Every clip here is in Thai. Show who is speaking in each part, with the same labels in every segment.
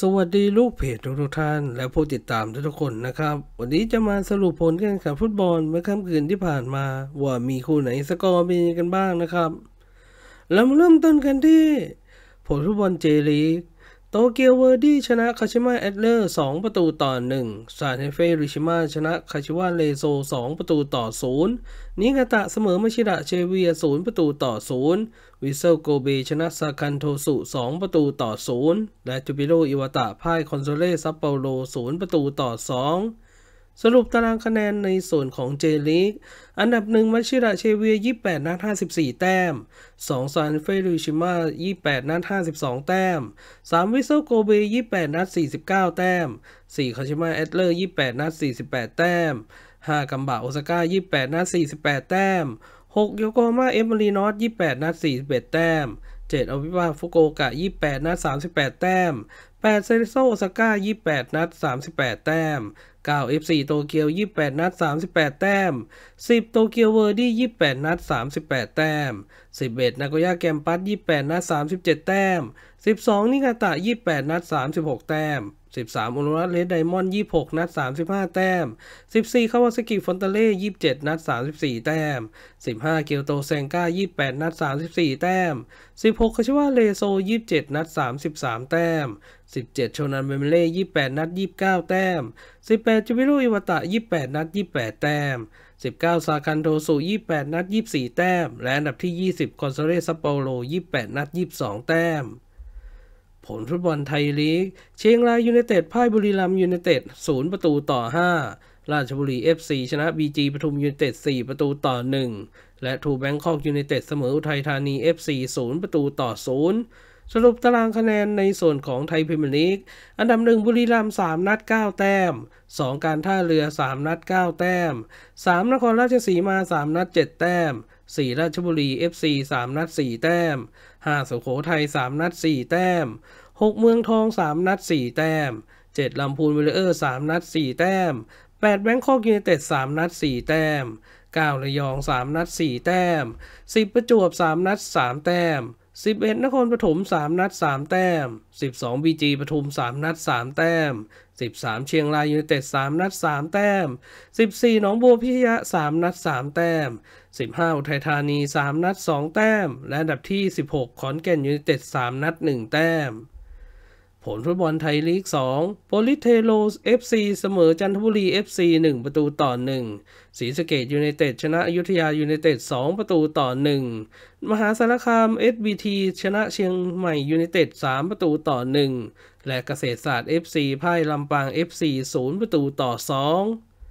Speaker 1: สวัสดีลูกเพจทุกท่านและผู้ติดตามทุกคนนะครับ วันนี้จะมาสรุปผลการแข่งขันฟุตบอลเมื่อค่ำคืนที่ผ่านมา ว่ามีคู่ไหนสกอร์มีกันบ้างนะครับเรมาเริ่มต้นกันที่ผลฟุตบอลเจลีกโตเกียวเวอร์ดี้ชนะคาชิมะแอดเลอร์2ประตูต่อ1ซานเฮเฟริชิมะชนะคาชิวะเลโซ 2 ประตูต่อ0นิกาตะเสมอมาชิดะเชเวีย0ประตูต่อ0วิเซลโกเบชนะซาคันโทสุ 2 ประตูต่อ0และจูบิโรอิวาตะพ่ายคอนโซเลซัปเปโล0ประตูต่อ 2สรุปตารางคะแนนในส่วนของเจลิก อันดับหนึ่งมัชิระเชเวีย 28 นัด 54 แต้ม2ซานเฟรูชิมา28 นัด 52 แต้ม 3 วิเซลโกเบ28 นัด 49 แต้ม4คาชิมาเอตเลอร์ 28 นัด 48 แต้ม 5กัมบะโอซาก้า 28 นัด 48 แต้ม6โยโกฮาม่าเอมบรีนอส 28 นัด 41 แต้ม 7อาวิวาฟุโกกะ 28 นัด 38 แต้ม 8 เซริโซโอซาก้า28นัด38 แต้ม9 FC โตเกียว28 นัด 38 แต้ม 10โตเกียวเวอร์ดี้28 นัด 38 แต้ม 11นากย่าแกมปัส28 นัด 37 แต้ม 12 นิกาตะ 28 นัด 36 แต้ม13อุลรัสเลดไดมอนด์26 นัด 35 แต้ม 14คาวาซากิฟอนตาเล่ 27 นัด 34 แต้ม 15เกียวโตเซงก้า 28 นัด 34 แต้ม 16คาชิวาเลโซ27 นัด 33 แต้ม 17 โชนันเบมเล่ 28 นัด 29 แต้ม 18จูบิโรอิวาตะ 28 นัด 28 แต้ม19ซาคันโดสุ28 นัด 24 แต้ม และอันดับที่ 20 คอนโซเรซัปโปโร28 นัด 22 แต้มผลฟุตบอลไทยลีก เชียงรายยูเนเต็ดพ่ายบุรีรัมยูเนเต็ดศูนย์ประตูต่อ 5 ราชบุรี FC ชนะ BG ปทุมยูเนเต็ด4ประตูต่อ 1 และทูแบงคอกยูเนเต็ดเสมออุทัยธานี FC 0 ประตูต่อ 0 สรุปตารางคะแนนในส่วนของไทยพรีเมียร์ลีกอันดับหนึ่งบุรีรัมย์3นัด 9 แต้ม 2 การท่าเรือ 3 นัด 9 แต้ม 3 นครราชสีมา 3นัด7 แต้มส่ราชบุรี FC 3นัด 4 แต้ม 5สุโขทัย3 นัด 4 แต้ม 6 เมืองทอง 3 นัด 4 แต้ม 7 ลำพูนวิลเลอร์ 3 นัด 4 แต้ม 8แบงคอกยูเนเต็ด 3 นัด 4 แต้ม9ระยอง 3 นัด 4 แต้ม 10 ประจวบ 3 นัด 3 แต้ม11นครปฐม3 นัด 3 แต้ม 12บีจีปฐุม 3 นัด 3 แต้ม 13 เชียงรายยูเนเต็ด3นัด 3 แต้ม 14 หนองบัวพิทยะ 3 นัด 3 แต้ม 15 อุทัยธานี 3 นัด 2 แต้ม และอันดับที่ 16 ขอนแก่นยูเนเต็ด3นัด 1 แต้มผลฟุตบอลไทยลีก2โปลิเทโลส FC เสมอจันทบุรี FC 1ประตูต่อ 1 ศรีสะเกดยูไนเต็ดชนะอยุธยายูไนเต็ด2ประตูต่อ 1 มหาสารคาม SBT ชนะเชียงใหม่ยูไนเต็ด3ประตูต่อ 1 และเกษตรศาสตร์ FC พ่ายลำปาง FC 0ประตูต่อ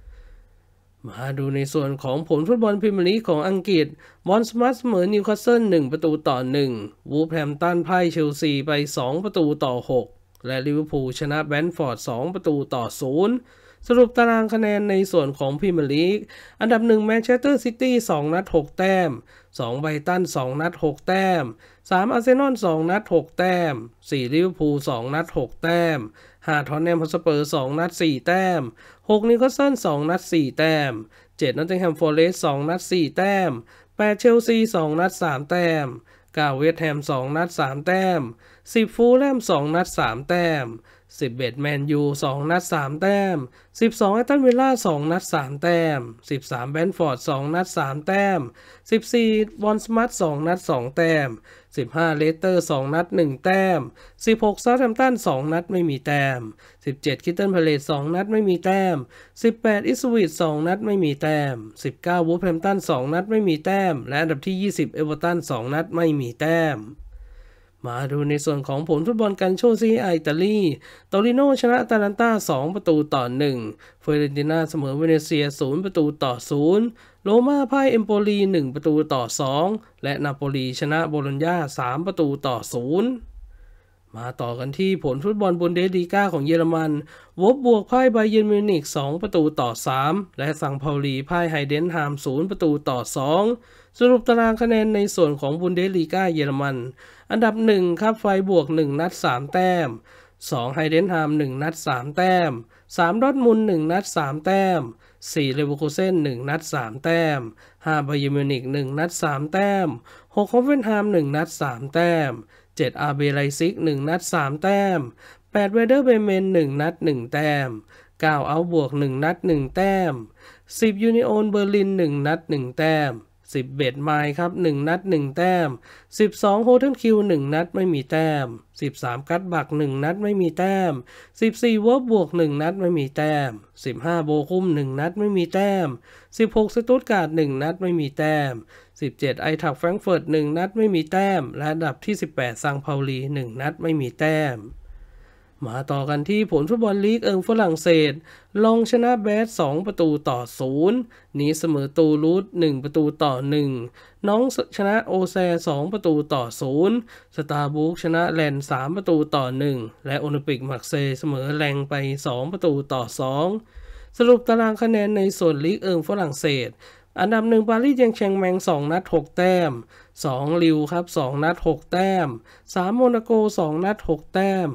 Speaker 1: 2 มาดูในส่วนของผลฟุตบอลพรีเมียร์ลีกของอังกฤษบอนสมัสเหมือนนิวคาสเซิล1ประตูต่อ1วูแพมตันพ่ายเชลซีไป 2 ประตูต่อ 6และลิเวอร์พูลชนะแบนฟอร์ด2ประตูต่อ 0 สรุปตารางคะแนนในส่วนของพรีเมียร์ลีกอันดับ1แมนเชสเตอร์ซิตี้2นัด 6 แต้ม2 ไบตัน2 นัด 6 แต้ม 3อาร์เซนอล2นัด 6 แต้ม4ลิเวอร์พูล2นัด 6 แต้ม5ทอนแนมฮอสเปอร์ 2 นัด 4 แต้ม 6นิวคาสเซิล2นัด 4 แต้ม 7นอตติงแฮมฟอร์เรสต์2นัด 4 แต้ม8เชลซี2นัด 3 แต้ม9เวสแฮม2นัด3แต้ม10ฟูลแลม2นัด3แต้ม11แมนยู2นัด 3 แต้ม 12แอตตันวิลล่า2 นัด 3 แต้ม13แบนฟอร์ด2นัด 3 แต้ม14วอนสมัต2นัด 2 แต้ม15เลสเตอร์2 นัด 1 แต้ม16ซาแฮมตัน2นัดไม่มีแต้ม17คิตเติลพาเลอ2นัดไม่มีแต้ม 18อิสวิต2นัดไม่มีแต้ม19วูฟแฮมตัน2นัดไม่มีแต้ม และอันดับที่20เอเวอร์ตัน2นัดไม่มีแต้มมาดูในส่วนของผลฟุตบอลกันโชซีไอตาลีตตริโนชนะตาลันต้า2 ประตูต่อ 1 เฟอร์ดินาเสมอเวเนเซีย0ประตูต่อ0โรม่าพ่ายเอมโปลี1 ประตูต่อ 2 และนาโปลีชนะโบโลญญา 3 ประตูต่อ0มาต่อกันที่ผลฟุตบอลบุนเดสลีกาของเยอรมันวบบวกพ่ายไบเยนมิวนิก2ประตูต่อ 3 และสังเพลีพ่ายไฮเดนฮาม0ประตูต่อ 2 สรุปตารางคะแนนในส่วนของบุนเดสลีกาเยอรมันอันดับ 1ครับไฟบวก 1 นัด 3 แต้ม2 ไฮเดนฮาม 1 นัด 3 แต้ม3ดอทมุน1นัด 3 แต้ม4 เลเวอร์คูเซ่น1นัด3แต้ม5บาเยมินิก1นัด 3 แต้ม6โคเฟนฮาม1 นัด 3 แต้ม7 อาร์เบไลซิก1นัด 3 แต้ม8เวเดอร์เบเมน1 นัด 1 แต้ม9เอาบวก 1 นัด1แต้ม10 ยูนิโอนเบอร์ลิน1นัด1แต้ม10เบ็ดไมล์ครับ1นัด1แต้ม 12โฮเทนคิว 1 นัดไม่มีแต้ม 13กัดบัก 1 นัดไม่มีแต้ม 14เวิร์บบวก 1 นัดไม่มีแต้ม15 โบคุม1 นัดไม่มีแต้ม 16สตุตการ์ด1นัดไม่มีแต้ม17 ไอทักแฟรงเฟิร์ต1 นัดไม่มีแต้มและดับที่ 18ซังเปาลี1นัดไม่มีแต้มมาต่อกันที่ผลฟุตบอลลีกเอิงฝรั่งเศสลอง ชนะแบส2ประตูต่อ0นี้เสมอตูรูท1ประตูต่อ 1 น้องชนะโอแซ 2 ประตูต่อ0สตาร์บุกชนะแลนด์3ประตูต่อ 1 และโอลิมปิก มักเซเสมอแรงไป 2 ประตูต่อ 2 สรุปตารางคะแนนในส่วนลีกเอิงฝรั่งเศส อันดับหนึ่งปารีสยังแชงแมง2นัด6 แต้ม2ลิวครับ 2 นัด 6 แต้ม 3 โมนาโก 2 นัด 6 แต้ม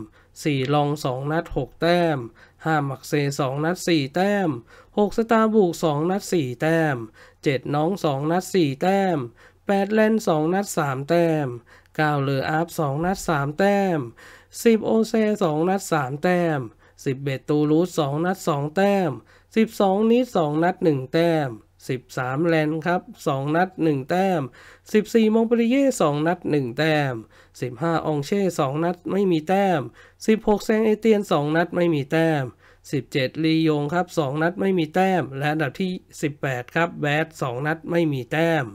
Speaker 1: 4 ลอง 2 นัด 6แต้ม5ามักเซ 2 นัด 4แต้ม 6 สตาร์บุก2 นัด 4แต้ม7 น้อง 2 นัด 4แต้ม8เลน2 นัด 3แต้ม9เลออาฟ2นัด 3แต้ม10 โอเซ 2 นัด 3แต้ม11ตูรูส 2 นัด 2 แต้ม12นิด2นัด 1แต้ม13แลนครับ 2 นัด 1แต้ม14 มงปริเย่2นัด 1แต้ม15 องเช่2นัดไม่มีแต้ม 16แซงเอเตียน 2 นัดไม่มีแต้ม 17ลียงครับ 2 นัดไม่มีแต้ม และอันดับที่ 18 ครับแบด2นัดไม่มีแต้ม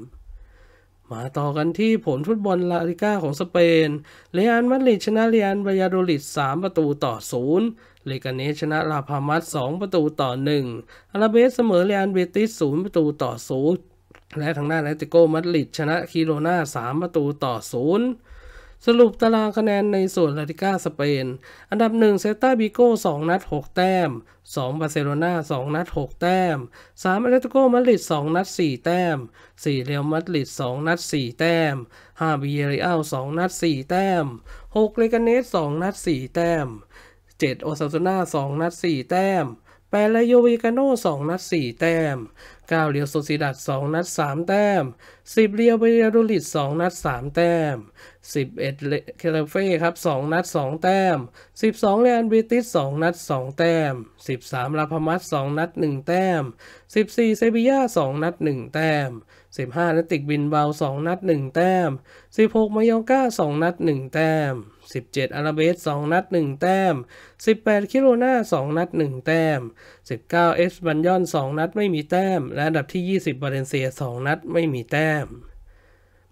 Speaker 1: มาต่อกันที่ผลฟุตบอลลาลิก้าของสเปนเรอัลมาดริดชนะเรอัลบายาโดลิด3ประตูต่อ0เลกาเนีชนะลาพามัส2ประตูต่อ1อาราเบสเสมอเรอันเบติส0ประตูต่อ0และทางด้านแอตติโกมัดริดชนะคิโรนา3ประตูต่อ0สรุปตารางคะแนนในส่วนลาติก้าสเปน อันดับ1เซตาบิโก้2นัด6 แต้ม 2 บาร์เซโลนา2นัด 6 แต้ม3อเลติโกมาดริด2นัด 4 แต้ม 4 เรอัลมาดริด2นัด 4 แต้ม5บีเยริอัล2 นัด 4 แต้ม6เลกาเนส2นัด 4 แต้ม7โอซาซูน่า2นัด4 แต้ม8ลโยวิกาโน่2นัด 4 แต้ม 9เรียวโซซิดัด2นัด 3 แต้ม 10 เรียวเบรโดลิด2นัด3 แต้ม11เคลเฟ่ครับ 2 นัด 2 แต้ม 12เรอันเิติส2นัด 2 แต้ม13ลาพมัส2นัด1แต้ม14 เซบีย่า2นัด 1 แต้ม15นัติกบินเบา2นัด 1 แต้ม 16 มายองก้า 2 นัด 1 แต้ม 17 อาราเบส 2 นัด 1 แต้ม 18 คิโรนา2 นัด 1 แต้ม 19 เอสบันยอน 2 นัดไม่มีแต้ม และอันดับที่ 20บาเลนเซีย 2 นัดไม่มีแต้ม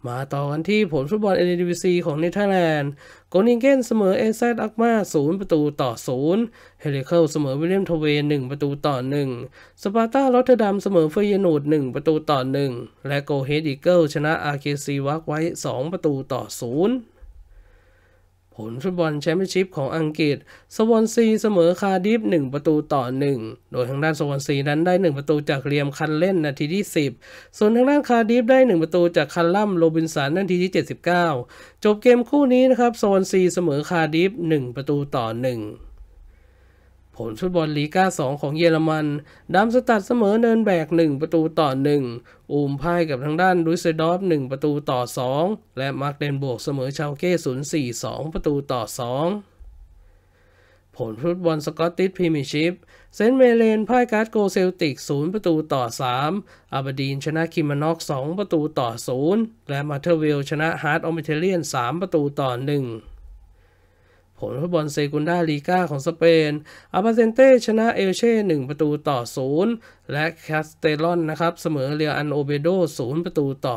Speaker 1: มาต่อกันที่ผลฟุตบอล n ีซีของเนเธอร์แลนด์โกนิงเกนเสมอเอซอักมา0 ประตูต่อ 0 เฮเลเคิลเสมอวิลเลียมทเวน 1 ประตูต่อ 1 สปาร์ตาลอตเทอร์ดัมเสมอเฟยนูด1 ประตูต่อ 1 และโกเฮดอีเกิลชนะอาร์เคซีวักไว้ 2 ประตูต่อ 0ผลฟุตบอลแชมเปี้ยนชิพของอังกฤษ สวอนซีเสมอคาดิฟ 1 ประตูต่อ 1 โดยทางด้านสวอนซีนั้นได้ 1 ประตูจากเรียมคันเล่นนาทีที่ 10 ส่วนทางด้านคาดิฟได้ 1ประตูจากคันล่มโรบินสันนาทีที่ 79 จบเกมคู่นี้นะครับ สวอนซีเสมอคาดิฟ 1 ประตูต่อ 1ผลฟุตบอลลีกา2 ของเยอรมันดัมสตัดเสมอเนินแบก 1 ประตูต่อ 1 อูมพ่ายกับทางด้านดุสเซดอฟ1ประตูต่อ 2 และมาร์กเดนบวกเสมอชาวเก้ศูนยส4 2 ประตูต่อ 2 ผลฟุตบอลสกอตติชพรีเมียร์ชิพเซนเมเลนพ่ายการ์ดโกเซลติก0ประตูต่อ 3อาบดีนชนะคิมานอก 2 ประตูต่อ 0 และมาเทอร์เวลชนะฮาร์ดออมเทเลียน 3 ประตูต่อ 1ลฟุตบอลเซกุนดาลีกาของสเปนอาบาเซนเต้ชนะเอลเช่1ประตูต่อ 0 และแคสเตลอนนะครับ เสมอเรียอันโอเบโด0ประตูต่อ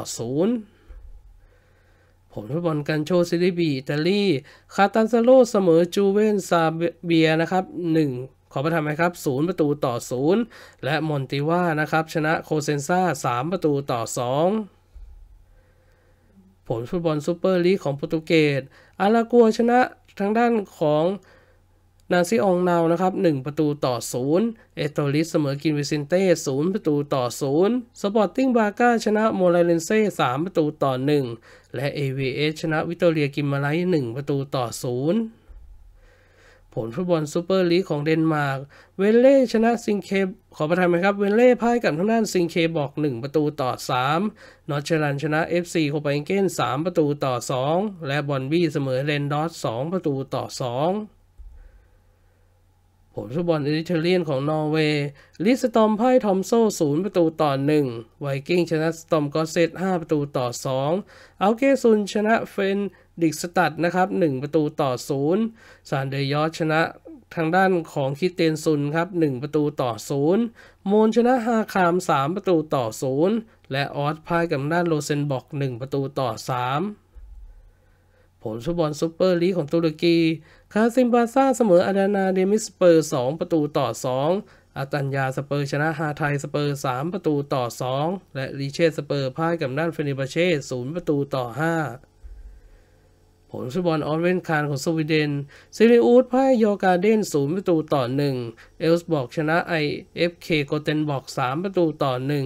Speaker 1: 0 ผลฟุตบอลกันโชซิลิบีอิตาลีคาตันซาโลเสมอจูเวนซาเบียนะครับ1 ขอประทานไหมครับ 0 ประตูต่อ 0 และมอนติว่านะครับ ชนะโคเซนซสา3ประตูต่อ 2 ผลฟุตบอลซูเปอร์ลีกของโปรตุเกสอารากัวชนะทางด้านของนาซิองนาวนะครับ1ประตูต่อ 0 เอโตลิสเสมอกินวิซินเต้0ประตูต่อ 0 สปอร์ติ้งบาก้าชนะโมราเลนเซ่3ประตูต่อ 1 และ AVS ชนะวิโตเรียกิมมาไล1ประตูต่อ 0ผลฟุตบอลซูเปอร์ลีกของเดนมาร์ก เวเล่ชนะซิงเค ขอประทานไหมครับ เวเล่พ่ายกับทางด้านซิงเคบอก 1 ประตูต่อ 3 นอร์เชลันชนะ FC โคเปนเเกน3ประตูต่อ 2 และบอนบี้เสมอเรนดอส 2 ประตูต่อ 2 ผลฟุตบอลอิตาเลียนของนอร์เวย์ ลิสตอมพ่ายทอมโซ่ศูนย์ประตูต่อหนึ่งไวกิ้งชนะสตอมกอเซตห้าประตูต่อสองอัลเกซุนชนะเฟนดิกสตัดนะครับ1ประตูต่อ0ซานเดยอชนะทางด้านของคิเตนซุนครับ 1 ประตูต่อ0โมนชนะฮาคาม 3 ประตูต่อ 0 และออสพ่ายกับด้านโลเซนบอก 1 ประตูต่อ 3 ผลฟุตบอลซูเปอร์ลีกของตุรกีคาซิมบาซ่าเสมออาดานาเดมิสเปอร์ 2 ประตูต่อ 2อาตัญญาสเปอร์ชนะฮาไทยสเปอร์ 3 ประตูต่อ 2 และลีเชสเปอร์พ่ายกับด้านเฟนิบาเช่0ประตูต่อ 5ผลฟุตบอลออเวนคารของสวีเดน ซิลิอูดพ่ายยอการเดนศูนย์ประตูต่อหนึ่งเอลส์บอกชนะไอเอฟเคโกเทนบอกสามประตูต่อหนึ่ง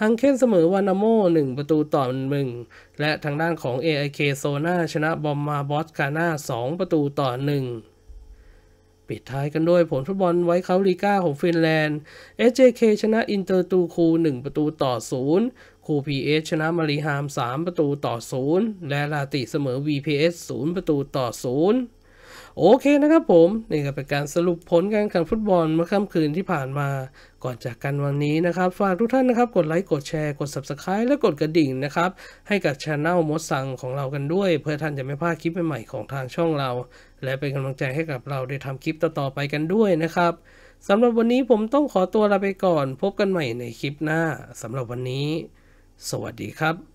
Speaker 1: ฮังเคนเสมอวานาโมหนึ่งประตูต่อหนึ่งและทางด้านของเอไอเคโซนาชนะบอมมาบอสกาน่าสองประตูต่อหนึ่งปิดท้ายกันด้วยผลฟุตบอลไว้เขาลีกาของฟินแลนด์เเอจเคชนะอินเตอร์ตูคู 1 ประตูต่อ 0คูพีเอชนะมารีฮาม 3 ประตูต่อ 0 และลาติเสมอ VPS 0 ประตูต่อ 0 โอเคนะครับผมนี่ก็เป็นการสรุปผลการแข่งฟุตบอลเมื่อค่ำคืนที่ผ่านมา ก่อนจากกันวันนี้นะครับ ฝากทุกท่านนะครับกดไลค์กดแชร์กด Subscribe และกดกระดิ่งนะครับ ให้กับช anel มดสังของเรากันด้วย เพื่อท่านจะไม่พลาดคลิปใหม่ๆของทางช่องเรา และเป็นกำลังใจให้กับเราได้ทำคลิปต่อๆไปกันด้วยนะครับสำหรับวันนี้ผมต้องขอตัวลาไปก่อน พบกันใหม่ในคลิปหน้าสำหรับวันนี้สวัสดีครับ